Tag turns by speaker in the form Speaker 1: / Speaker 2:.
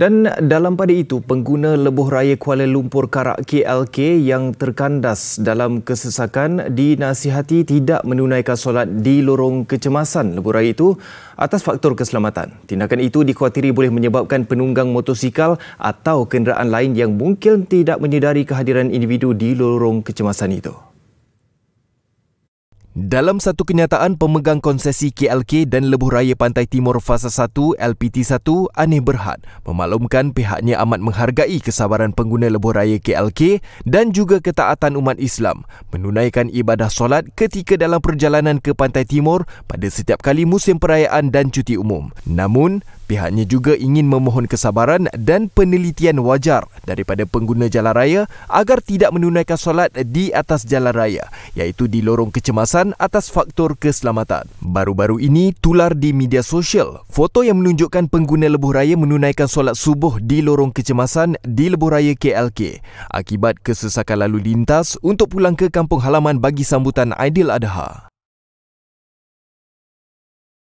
Speaker 1: Dan dalam pada itu, pengguna lebuh raya Kuala Lumpur Karak KLK yang terkandas dalam kesesakan dinasihati tidak menunaikan solat di lorong kecemasan lebuh raya itu atas faktor keselamatan. Tindakan itu dikhawatiri boleh menyebabkan penunggang motosikal atau kenderaan lain yang mungkin tidak menyedari kehadiran individu di lorong kecemasan itu. Dalam satu kenyataan, pemegang konsesi KLK dan Lebuh Raya Pantai Timur Fasa 1 LPT 1 Aneh Berhad memaklumkan pihaknya amat menghargai kesabaran pengguna Lebuh Raya KLK dan juga ketaatan umat Islam menunaikan ibadah solat ketika dalam perjalanan ke Pantai Timur pada setiap kali musim perayaan dan cuti umum. Namun, Pihaknya juga ingin memohon kesabaran dan penelitian wajar daripada pengguna jalan raya agar tidak menunaikan solat di atas jalan raya iaitu di lorong kecemasan atas faktor keselamatan. Baru-baru ini tular di media sosial foto yang menunjukkan pengguna lebuh raya menunaikan solat subuh di lorong kecemasan di lebuh raya KLK akibat kesesakan lalu lintas untuk pulang ke kampung halaman bagi sambutan Aidil Adha.